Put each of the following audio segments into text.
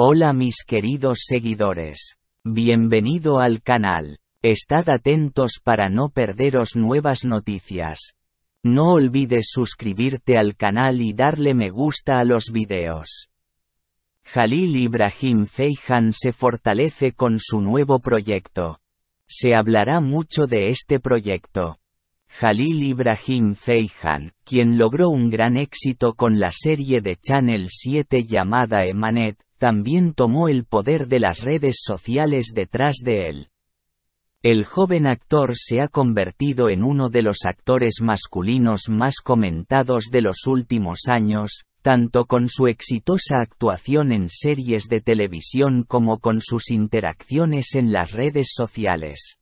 Hola mis queridos seguidores. Bienvenido al canal. Estad atentos para no perderos nuevas noticias. No olvides suscribirte al canal y darle me gusta a los videos. Jalil Ibrahim Feijan se fortalece con su nuevo proyecto. Se hablará mucho de este proyecto. Jalil Ibrahim Feijan, quien logró un gran éxito con la serie de Channel 7 llamada Emanet, también tomó el poder de las redes sociales detrás de él. El joven actor se ha convertido en uno de los actores masculinos más comentados de los últimos años, tanto con su exitosa actuación en series de televisión como con sus interacciones en las redes sociales.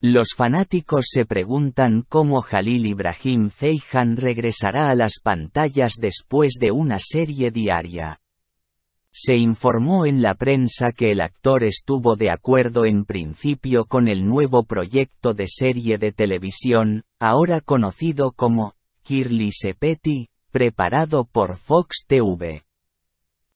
Los fanáticos se preguntan cómo Jalil Ibrahim Zeihan regresará a las pantallas después de una serie diaria. Se informó en la prensa que el actor estuvo de acuerdo en principio con el nuevo proyecto de serie de televisión, ahora conocido como Kirli Sepeti, preparado por Fox TV.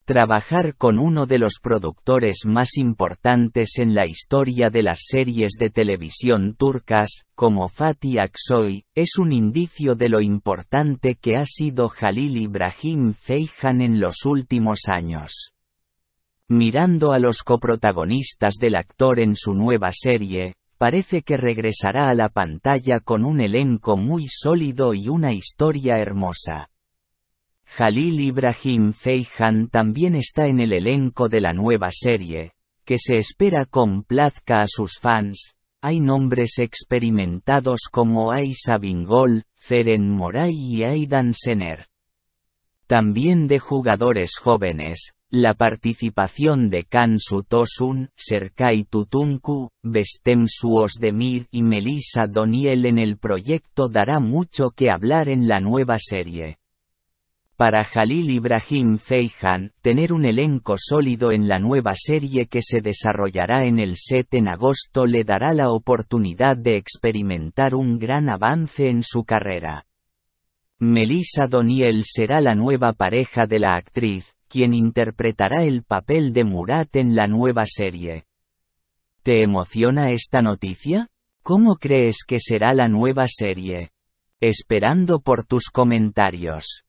Trabajar con uno de los productores más importantes en la historia de las series de televisión turcas, como Fatih Aksoy, es un indicio de lo importante que ha sido Halil Ibrahim Ceyhan en los últimos años. Mirando a los coprotagonistas del actor en su nueva serie, parece que regresará a la pantalla con un elenco muy sólido y una historia hermosa. Jalil Ibrahim Feijan también está en el elenco de la nueva serie, que se espera complazca a sus fans. Hay nombres experimentados como Aisha Bingol, Feren Moray y Aidan Sener. También de jugadores jóvenes, la participación de Su Tosun, Serkai Tutunku, Bestem Suozdemir y Melissa Doniel en el proyecto dará mucho que hablar en la nueva serie. Para Halil Ibrahim Feijan, tener un elenco sólido en la nueva serie que se desarrollará en el set en agosto le dará la oportunidad de experimentar un gran avance en su carrera. Melissa Doniel será la nueva pareja de la actriz, quien interpretará el papel de Murat en la nueva serie. ¿Te emociona esta noticia? ¿Cómo crees que será la nueva serie? Esperando por tus comentarios.